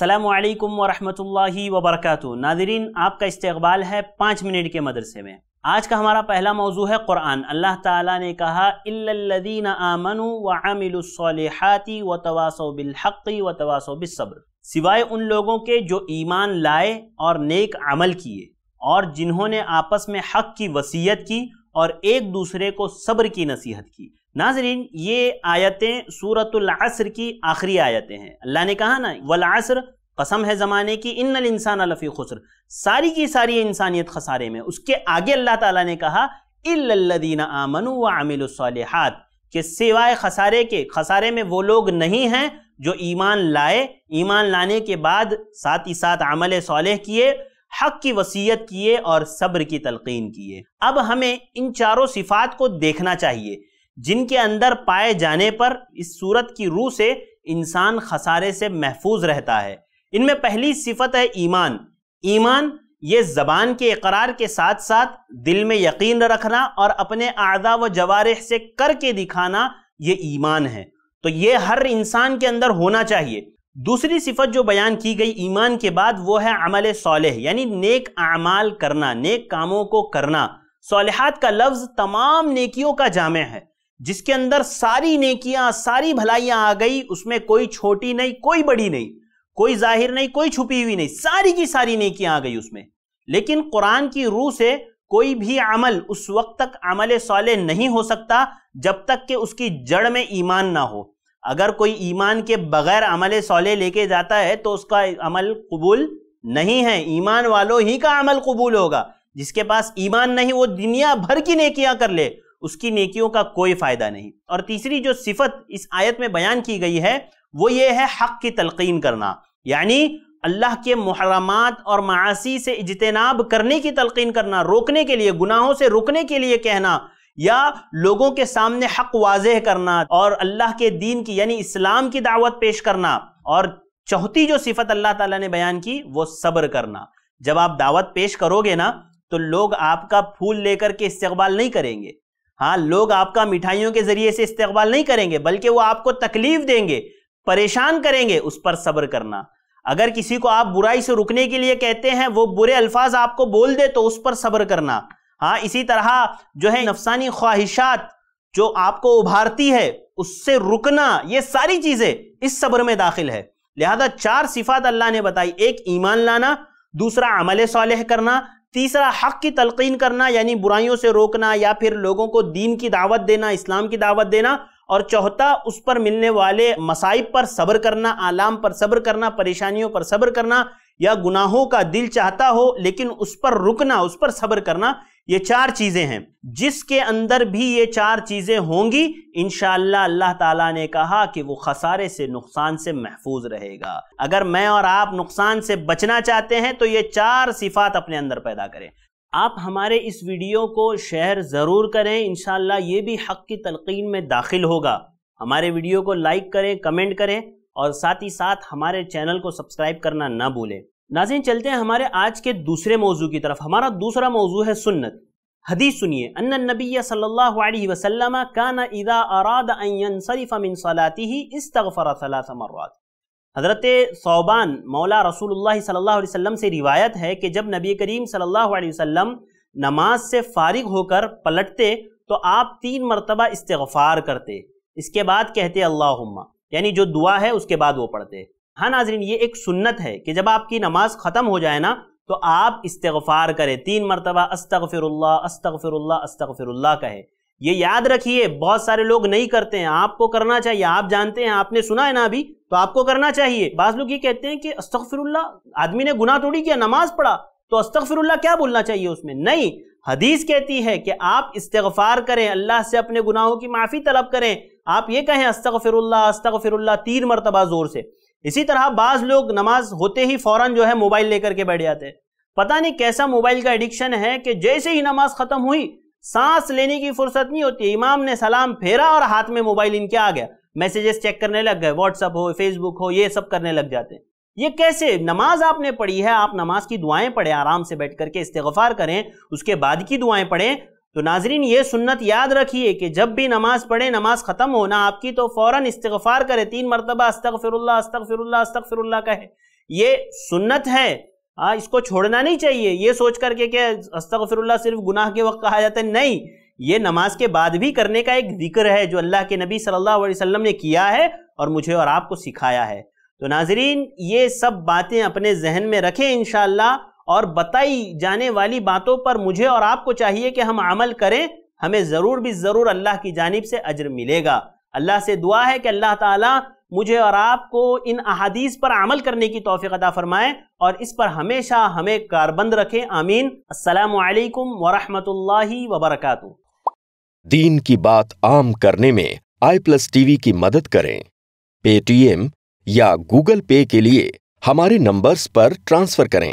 सलामकुम वरहमतुल्लाहि वबरकत नादरीन आपका इस्तबाल है पाँच मिनट के मदरसे में आज का हमारा पहला मौजू है क़ुरान अल्लाह ताला ने कहा इल्लल्लज़ीन आमनु व आमिलुस्सलिहाति व तवासौ बिलहक़्क़ि व तवासो बिसब्र सिवाय उन लोगों के जो ईमान लाए और नेक अमल किए और जिन्होंने आपस में हक़ की वसीयत की और एक दूसरे को सब्र की नसीहत की नाजरीन ये आयतें सूरतुल असर की आखिरी आयतें हैं अल्लाह ने कहा ना वल असर कसम है ज़माने की इन इंसान लफ़ी खुसर सारी की सारी इंसानियत खसारे में उसके आगे अल्लाह ताला ने कहा इल्लदीन आमन व आमिलसालहत के सिवाय खसारे के खसारे में वो लोग नहीं हैं जो ईमान लाए ईमान लाने के बाद साथ ही साथ अमल सौलह किए हक की वसीयत किए और सब्र की तलकीन किए अब हमें इन चारों सिफात को देखना चाहिए जिनके अंदर पाए जाने पर इस सूरत की रूह से इंसान खसारे से महफूज रहता है इनमें पहली सिफत है ईमान ईमान ये जबान के इकरार के साथ साथ दिल में यकीन रखना और अपने आदा व जवारह से करके दिखाना ये ईमान है तो ये हर इंसान के अंदर होना चाहिए दूसरी सिफत जो बयान की गई ईमान के बाद वो है अमल सोलह यानी नेक अमाल करना नेक कामों को करना सोलहत का लफ्ज़ तमाम नेकियों का जामे है जिसके अंदर सारी नेकियां सारी भलाइयां आ गई उसमें कोई छोटी नहीं कोई बड़ी नहीं कोई जाहिर नहीं कोई छुपी हुई नहीं सारी की सारी नेकियां आ गई उसमें लेकिन कुरान की रूह से कोई भी अमल उस वक्त तक अमल सौले नहीं हो सकता जब तक कि उसकी जड़ में ईमान ना हो अगर कोई ईमान के बगैर अमल सौले लेके जाता है तो उसका अमल कबूल नहीं है ईमान वालों ही का अमल कबूल होगा जिसके पास ईमान नहीं वो दुनिया भर की नेकियां कर ले उसकी नेकियों का कोई फायदा नहीं और तीसरी जो सिफत इस आयत में बयान की गई है वो ये है हक की तलकिन करना यानी अल्लाह के मुहरमात और मासी से इजतनाब करने की तलकीन करना रोकने के लिए गुनाहों से रुकने के लिए कहना या लोगों के सामने हक वाजह करना और अल्लाह के दीन की यानी इस्लाम की दावत पेश करना और चौथी जो सिफत अल्लाह ताला ने बयान की वो सब्र करना जब आप दावत पेश करोगे ना तो लोग आपका फूल लेकर के इस्तेबाल नहीं करेंगे हाँ लोग आपका मिठाइयों के जरिए से इस्तेबाल नहीं करेंगे बल्कि वो आपको तकलीफ देंगे परेशान करेंगे उस पर सब्र करना अगर किसी को आप बुराई से रुकने के लिए कहते हैं वो बुरे अल्फाज आपको बोल दे तो उस पर सब्र करना हाँ इसी तरह जो है नफसानी ख्वाहिशात जो आपको उभारती है उससे रुकना ये सारी चीजें इस सब्र में दाखिल है लिहाजा चार सिफात अल्लाह ने बताई एक ईमान लाना दूसरा अमल साल करना तीसरा हक की तलकिन करना यानी बुराइयों से रोकना या फिर लोगों को दीन की दावत देना इस्लाम की दावत देना और चौथा उस पर मिलने वाले मसाइब पर सब्र करना आलाम पर सब्र करना परेशानियों पर सब्र करना या गुनाहों का दिल चाहता हो लेकिन उस पर रुकना उस पर सब्र करना ये चार चीज़ें हैं जिसके अंदर भी ये चार चीज़ें होंगी इनशाला अल्लाह ताला ने कहा कि वो खसारे से नुकसान से महफूज रहेगा अगर मैं और आप नुकसान से बचना चाहते हैं तो ये चार सिफात अपने अंदर पैदा करें आप हमारे इस वीडियो को शेयर ज़रूर करें इनशाला ये भी हक की तलकिन में दाखिल होगा हमारे वीडियो को लाइक करें कमेंट करें और साथ ही साथ हमारे चैनल को सब्सक्राइब करना ना भूलें नाजिन चलते हैं हमारे आज के दूसरे मौजू की तरफ हमारा दूसरा मौजू है सुन्नत हदीस सुनिए अन नबी सल्लल्लाहु अलैहि वसल्लम काना इदा अराद अन यनसरिफ मिन सलातिही इस्तगफर थलाथ हज़रत सौबान मौला रसूल सल्लल्लाहु अलैहि से रिवायत है कि जब नबी करीम सल्लल्लाहु अलैहि नमाज से फारिग होकर पलटते तो आप तीन मरतबा इस्तफ़ार करते इसके बाद कहते अल्लाह यानी जो दुआ है उसके बाद वो पढ़ते हाँ नाजरीन ये एक सुन्नत है कि जब आपकी नमाज ख़त्म हो जाए ना तो आप इस्तगफार करें तीन मरतबा अस्तगफिरुल्लाह अस्तगफिरुल्लाह अस्तगफिरुल्लाह कहे ये याद रखिए बहुत सारे लोग नहीं करते हैं आपको करना चाहिए आप जानते हैं आपने सुना है ना अभी तो आपको करना चाहिए बाज लोग ये कहते हैं कि अस्तगफिरुल्लाह आदमी ने गुनाह थोड़ी किया नमाज पढ़ा तो अस्तगफिरुल्लाह क्या बोलना चाहिए उसमें नहीं हदीस कहती है कि आप इस्तगफार करें अल्लाह से अपने गुनाहों की माफ़ी तलब करें आप ये कहें अस्तक फिरल्ला अस्तक फिरल्ला तीन मरतबा ज़ोर से इसी तरह बाज़ लोग नमाज होते ही फ़ौरन जो है मोबाइल लेकर के बैठ जाते हैं पता नहीं कैसा मोबाइल का एडिक्शन है कि जैसे ही नमाज ख़त्म हुई सांस लेने की फुर्सत नहीं होती इमाम ने सलाम फेरा और हाथ में मोबाइल इनके आ गया मैसेजेस चेक करने लग गए व्हाट्सअप हो फेसबुक हो ये सब करने लग जाते हैं ये कैसे नमाज आपने पढ़ी है आप नमाज की दुआएं पढ़ें आराम से बैठ करके इस्तफार करें उसके बाद की दुआएं पढ़ें तो नाजरीन ये सुन्नत याद रखिए कि जब भी नमाज पढ़े नमाज ख़त्म होना आपकी तो फ़ौरन इस्तफ़ार करे तीन मरतबा फिर अस्तक फिर कहे ये सुन्नत है हाँ इसको छोड़ना नहीं चाहिए ये सोच करके अस्तक फिर सिर्फ गुनाह के वक्त कहा जाता है नहीं ये नमाज के बाद भी करने का एक जिक्र है जो अल्लाह के नबी सल्लल्लाहु अलैहि वसल्लम ने किया है और मुझे और आपको सिखाया है तो नाजरीन ये सब बातें अपने जहन में रखें इन और बताई जाने वाली बातों पर मुझे और आपको चाहिए कि हम अमल करें हमें ज़रूर भी ज़रूर अल्लाह की जानिब से अजर मिलेगा अल्लाह से दुआ है कि अल्लाह ताला मुझे और आपको इन अहादीस पर अमल करने की तोफ़ी अदा फ़रमाएँ और इस पर हमेशा हमें कारबंद रखें आमीन असलकम वरहमल वबरक दीन की बात आम करने में आई प्लस टीवी की मदद करें पेटीएम या गूगल पे के लिए हमारे नंबर्स पर ट्रांसफ़र करें